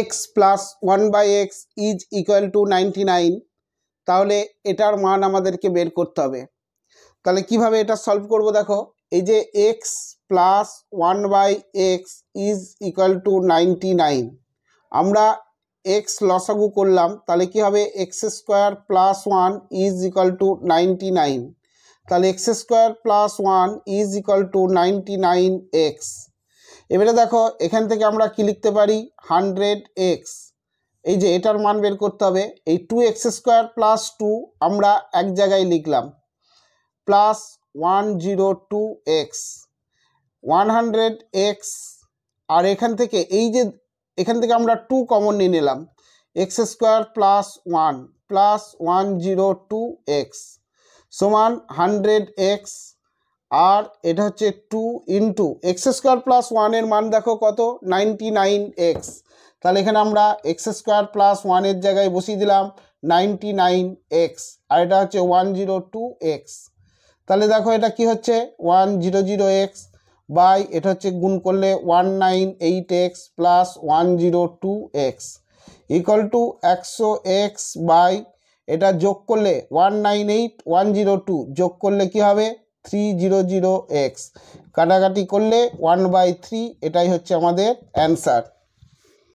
x plus one by x is equal to ninety nine তাহলে এটার মান আমাদেরকে বের করতে হবে তাহলে কিভাবে এটা সলভ করব দেখো এই যে x plus one by x is equal to ninety nine আমরা এক্স লসাগু করলাম তাহলে কি হবে x square plus one is equal to ninety nine তাহলে x square plus one is equal to ninety nine x এবারে দেখো এখান থেকে আমরা কি লিখতে পারি হান্ড্রেড এক্স এই যে এটার মান বের করতে হবে এই two x square plus two আমরা এক জায়গায় লিখলাম plus one zero two x one hundred x আর এখান থেকে এই যে এখান থেকে আমরা টু কমন নিয়ে নিলাম x square plus one plus one zero two x সমান হান্ড্রেড এক্স আর এটা হচ্ছে two into x square plus ওয়ানের মান দেখো কত নাইনটি নাইন এক্স তাহলে এখানে আমরা এক্স স্কোয়ার প্লাস ওয়ানের জায়গায় বসিয়ে দিলাম নাইনটি নাইন এক্স আর এটা হচ্ছে ওয়ান জিরো টু এক্স তাহলে দেখো এটা কি হচ্ছে one zero zero x by এটা হচ্ছে গুণ করলে one nine eight x plus one zero two x equal to একশো এক্স বাই এটা যোগ করলে one nine eight one zero two যোগ করলে কি হবে থ্রি জিরো জিরো এক্স কাটাকাটি করলে ওয়ান বাই থ্রি এটাই হচ্ছে আমাদের অ্যান্সার